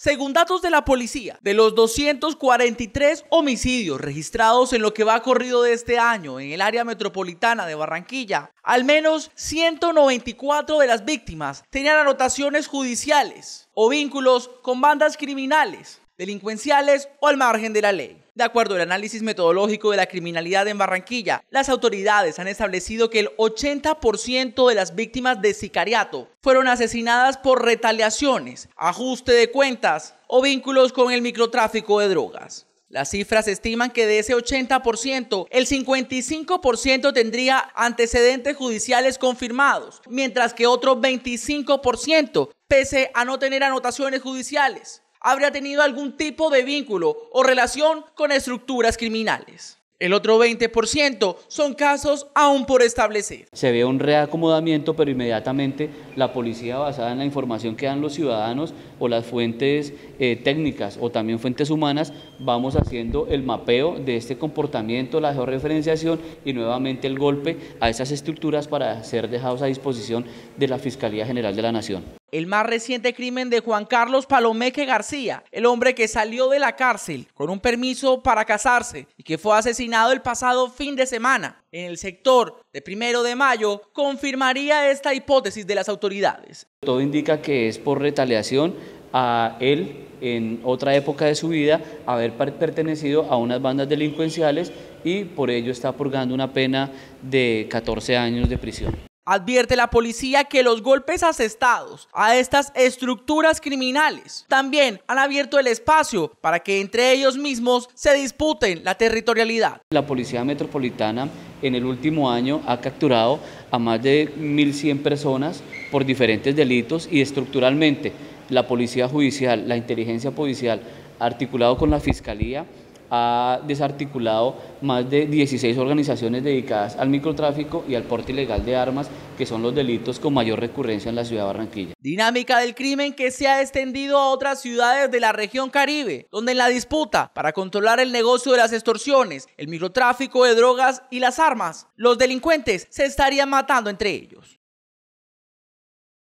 Según datos de la policía, de los 243 homicidios registrados en lo que va corrido de este año en el área metropolitana de Barranquilla, al menos 194 de las víctimas tenían anotaciones judiciales o vínculos con bandas criminales, delincuenciales o al margen de la ley. De acuerdo al análisis metodológico de la criminalidad en Barranquilla, las autoridades han establecido que el 80% de las víctimas de sicariato fueron asesinadas por retaliaciones, ajuste de cuentas o vínculos con el microtráfico de drogas. Las cifras estiman que de ese 80%, el 55% tendría antecedentes judiciales confirmados, mientras que otro 25%, pese a no tener anotaciones judiciales habría tenido algún tipo de vínculo o relación con estructuras criminales. El otro 20% son casos aún por establecer. Se ve un reacomodamiento, pero inmediatamente la policía, basada en la información que dan los ciudadanos o las fuentes eh, técnicas o también fuentes humanas, vamos haciendo el mapeo de este comportamiento, la georreferenciación y nuevamente el golpe a esas estructuras para ser dejados a disposición de la Fiscalía General de la Nación. El más reciente crimen de Juan Carlos Palomeque García, el hombre que salió de la cárcel con un permiso para casarse y que fue asesinado el pasado fin de semana en el sector de primero de mayo, confirmaría esta hipótesis de las autoridades. Todo indica que es por retaliación a él en otra época de su vida haber pertenecido a unas bandas delincuenciales y por ello está purgando una pena de 14 años de prisión. Advierte la policía que los golpes asestados a estas estructuras criminales también han abierto el espacio para que entre ellos mismos se disputen la territorialidad. La Policía Metropolitana en el último año ha capturado a más de 1.100 personas por diferentes delitos y estructuralmente la Policía Judicial, la Inteligencia Policial, articulado con la Fiscalía, ha desarticulado más de 16 organizaciones dedicadas al microtráfico y al porte ilegal de armas, que son los delitos con mayor recurrencia en la ciudad de Barranquilla. Dinámica del crimen que se ha extendido a otras ciudades de la región Caribe, donde en la disputa para controlar el negocio de las extorsiones, el microtráfico de drogas y las armas, los delincuentes se estarían matando entre ellos.